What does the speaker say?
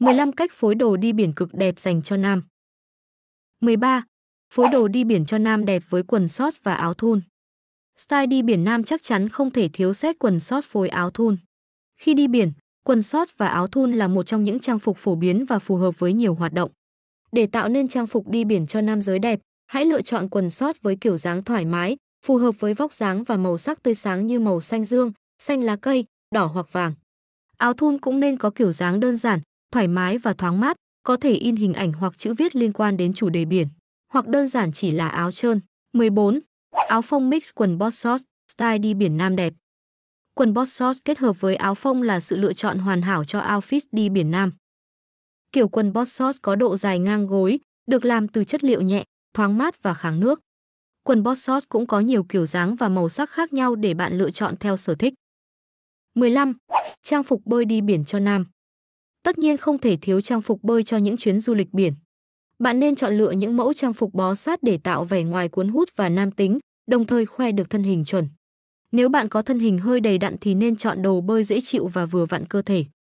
15 cách phối đồ đi biển cực đẹp dành cho nam. 13. Phối đồ đi biển cho nam đẹp với quần short và áo thun. Style đi biển nam chắc chắn không thể thiếu xét quần short phối áo thun. Khi đi biển, quần short và áo thun là một trong những trang phục phổ biến và phù hợp với nhiều hoạt động. Để tạo nên trang phục đi biển cho nam giới đẹp, hãy lựa chọn quần short với kiểu dáng thoải mái, phù hợp với vóc dáng và màu sắc tươi sáng như màu xanh dương, xanh lá cây, đỏ hoặc vàng. Áo thun cũng nên có kiểu dáng đơn giản, thoải mái và thoáng mát, có thể in hình ảnh hoặc chữ viết liên quan đến chủ đề biển, hoặc đơn giản chỉ là áo trơn. 14. Áo phông mix quần boss short, style đi biển nam đẹp. Quần boss short kết hợp với áo phông là sự lựa chọn hoàn hảo cho outfit đi biển nam. Kiểu quần boss short có độ dài ngang gối, được làm từ chất liệu nhẹ, thoáng mát và kháng nước. Quần boss short cũng có nhiều kiểu dáng và màu sắc khác nhau để bạn lựa chọn theo sở thích. 15. Trang phục bơi đi biển cho nam. Tất nhiên không thể thiếu trang phục bơi cho những chuyến du lịch biển. Bạn nên chọn lựa những mẫu trang phục bó sát để tạo vẻ ngoài cuốn hút và nam tính, đồng thời khoe được thân hình chuẩn. Nếu bạn có thân hình hơi đầy đặn thì nên chọn đồ bơi dễ chịu và vừa vặn cơ thể.